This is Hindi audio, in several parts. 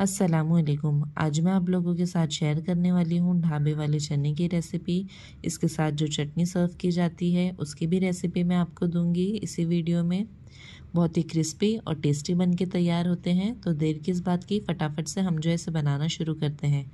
असलकुम आज मैं आप लोगों के साथ शेयर करने वाली हूँ ढाबे वाले चने की रेसिपी इसके साथ जो चटनी सर्व की जाती है उसकी भी रेसिपी मैं आपको दूंगी इसी वीडियो में बहुत ही क्रिस्पी और टेस्टी बन के तैयार होते हैं तो देर किस बात की फटाफट से हम जो है इसे बनाना शुरू करते हैं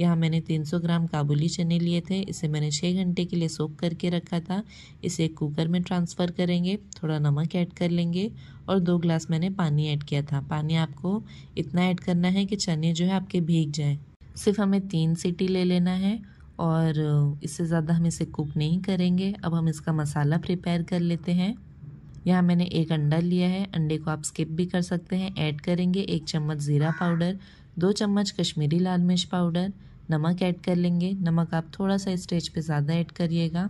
यहाँ मैंने 300 ग्राम काबुली चने लिए थे इसे मैंने छः घंटे के लिए सोख करके रखा था इसे कुकर में ट्रांसफ़र करेंगे थोड़ा नमक ऐड कर लेंगे और दो ग्लास मैंने पानी ऐड किया था पानी आपको इतना ऐड करना है कि चने जो है आपके भीग जाएँ सिर्फ हमें तीन सीटी ले लेना है और इससे ज़्यादा हम इसे कुक नहीं करेंगे अब हम इसका मसाला प्रिपेयर कर लेते हैं यहाँ मैंने एक अंडा लिया है अंडे को आप स्किप भी कर सकते हैं ऐड करेंगे एक चम्मच ज़ीरा पाउडर दो चम्मच कश्मीरी लाल मिर्च पाउडर नमक ऐड कर लेंगे नमक आप थोड़ा सा स्टेज पे ज़्यादा ऐड करिएगा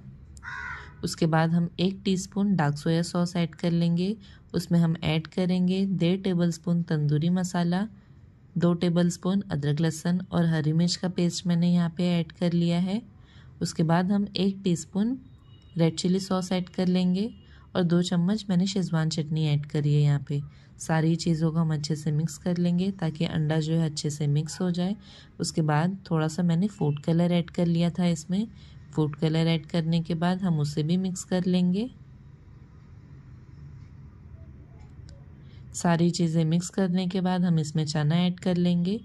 उसके बाद हम एक teaspoon dark soya sauce add कर लेंगे उसमें हम ऐड करेंगे डेढ़ स्पून तंदूरी मसाला दो स्पून अदरक लहसुन और हरी मिर्च का पेस्ट मैंने यहाँ पे ऐड कर लिया है उसके बाद हम एक teaspoon red chilli sauce add कर लेंगे और दो चम्मच मैंने शेज़वान चटनी ऐड करी है यहाँ पे सारी चीज़ों को हम अच्छे से मिक्स कर लेंगे ताकि अंडा जो है अच्छे से मिक्स हो जाए उसके बाद थोड़ा सा मैंने फूड कलर ऐड कर लिया था इसमें फूड कलर ऐड करने के बाद हम उसे भी मिक्स कर लेंगे सारी चीज़ें मिक्स करने के बाद हम इसमें चना ऐड कर लेंगे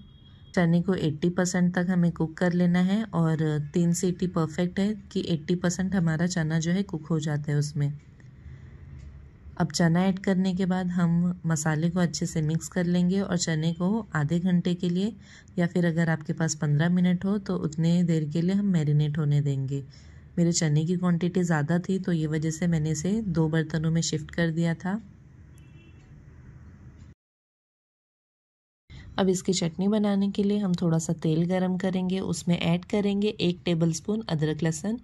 चने को 80 परसेंट तक हमें कुक कर लेना है और तीन सीटी परफेक्ट है कि 80 परसेंट हमारा चना जो है कुक हो जाता है उसमें अब चना ऐड करने के बाद हम मसाले को अच्छे से मिक्स कर लेंगे और चने को आधे घंटे के लिए या फिर अगर आपके पास पंद्रह मिनट हो तो उतने देर के लिए हम मैरिनेट होने देंगे मेरे चने की क्वांटिटी ज़्यादा थी तो ये वजह से मैंने इसे दो बर्तनों में शिफ्ट कर दिया था अब इसकी चटनी बनाने के लिए हम थोड़ा सा तेल गरम करेंगे उसमें ऐड करेंगे एक टेबलस्पून अदरक लहसुन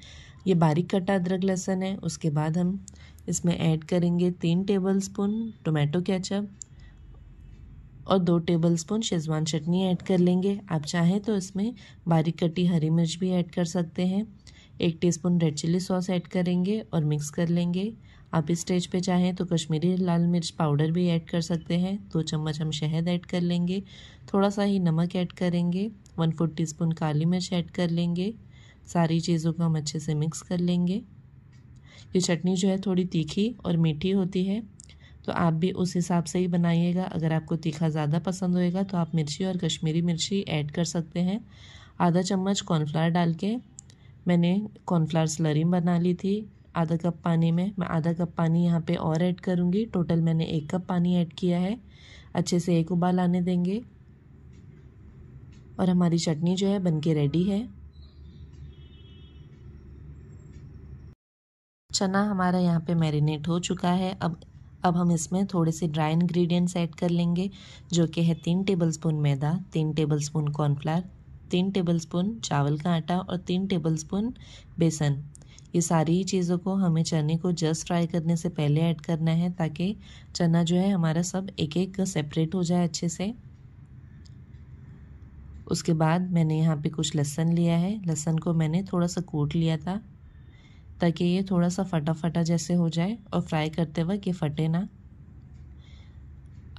ये बारीक कटा अदरक लहसुन है उसके बाद हम इसमें ऐड करेंगे तीन टेबलस्पून टोमेटो केचप और दो टेबलस्पून शेजवान चटनी ऐड कर लेंगे आप चाहें तो इसमें बारीक कटी हरी मिर्च भी ऐड कर सकते हैं एक teaspoon red chilli sauce add करेंगे और मिक्स कर लेंगे आप इस स्टेज पे चाहें तो कश्मीरी लाल मिर्च पाउडर भी ऐड कर सकते हैं दो चम्मच हम शहद ऐड कर लेंगे थोड़ा सा ही नमक ऐड करेंगे वन फोर टी स्पून काली मिर्च ऐड कर लेंगे सारी चीज़ों को हम अच्छे से मिक्स कर लेंगे ये चटनी जो है थोड़ी तीखी और मीठी होती है तो आप भी उस हिसाब से ही बनाइएगा अगर आपको तीखा ज़्यादा पसंद होएगा तो आप मिर्ची और कश्मीरी मिर्ची ऐड कर सकते हैं आधा चम्मच कॉर्नफ्लावर डाल के मैंने कॉर्नफ्लावर स्लरी बना ली थी आधा कप पानी में मैं आधा कप पानी यहाँ पे और ऐड करूँगी टोटल मैंने एक कप पानी ऐड किया है अच्छे से एक उबाल आने देंगे और हमारी चटनी जो है के रेडी है चना हमारा यहाँ पे मैरिनेट हो चुका है अब अब हम इसमें थोड़े से ड्राई इंग्रेडिएंट्स ऐड कर लेंगे जो कि है तीन टेबलस्पून मैदा तीन टेबलस्पून कॉर्नफ्लावर तीन टेबलस्पून चावल का आटा और तीन टेबलस्पून बेसन ये सारी ही चीज़ों को हमें चने को जस्ट फ्राई करने से पहले ऐड करना है ताकि चना जो है हमारा सब एक एक सेपरेट हो जाए अच्छे से उसके बाद मैंने यहाँ पे कुछ लहसन लिया है लहसन को मैंने थोड़ा सा कूट लिया था ताकि ये थोड़ा सा फटा फटा जैसे हो जाए और फ्राई करते वक्त ये फटे ना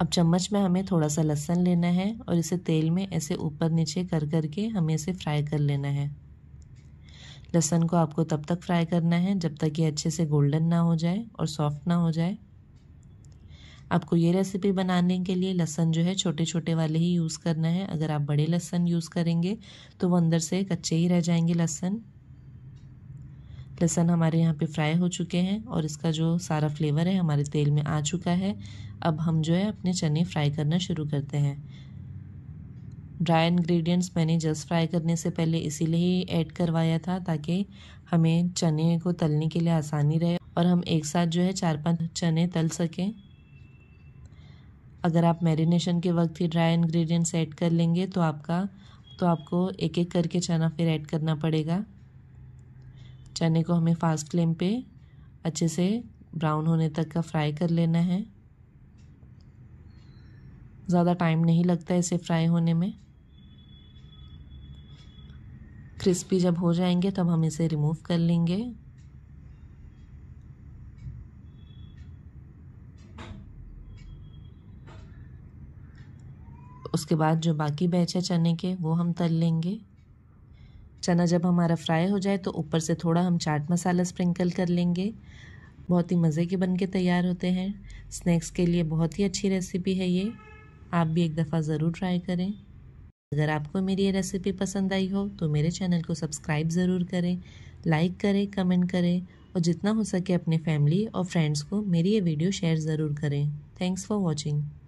अब चम्मच में हमें थोड़ा सा लहसन लेना है और इसे तेल में ऐसे ऊपर नीचे कर कर के हमें इसे फ्राई कर लेना है लहसन को आपको तब तक फ्राई करना है जब तक ये अच्छे से गोल्डन ना हो जाए और सॉफ्ट ना हो जाए आपको ये रेसिपी बनाने के लिए लहसन जो है छोटे छोटे वाले ही यूज़ करना है अगर आप बड़े लहसन यूज़ करेंगे तो वो अंदर से कच्चे ही रह जाएंगे लहसन लहसन हमारे यहाँ पे फ्राई हो चुके हैं और इसका जो सारा फ्लेवर है हमारे तेल में आ चुका है अब हम जो है अपने चने फ्राई करना शुरू करते हैं ड्राई इंग्रेडिएंट्स मैंने जस्ट फ्राई करने से पहले इसीलिए ही ऐड करवाया था ताकि हमें चने को तलने के लिए आसानी रहे और हम एक साथ जो है चार पाँच चने तल सकें अगर आप मैरिनेशन के वक्त ही ड्राई इंग्रेडिएंट्स ऐड कर लेंगे तो आपका तो आपको एक एक करके चना फिर ऐड करना पड़ेगा चने को हमें फास्ट फ्लेम पे अच्छे से ब्राउन होने तक का फ्राई कर लेना है ज़्यादा टाइम नहीं लगता इसे फ्राई होने में क्रिस्पी जब हो जाएंगे तब हम इसे रिमूव कर लेंगे उसके बाद जो बाकी बैचे चने के वो हम तल लेंगे चना जब हमारा फ्राई हो जाए तो ऊपर से थोड़ा हम चाट मसाला स्प्रिंकल कर लेंगे बहुत ही मज़े के बन के तैयार होते हैं स्नैक्स के लिए बहुत ही अच्छी रेसिपी है ये आप भी एक दफ़ा ज़रूर ट्राई करें अगर आपको मेरी ये रेसिपी पसंद आई हो तो मेरे चैनल को सब्सक्राइब ज़रूर करें लाइक करें कमेंट करें और जितना हो सके अपने फैमिली और फ्रेंड्स को मेरी ये वीडियो शेयर ज़रूर करें थैंक्स फॉर वॉचिंग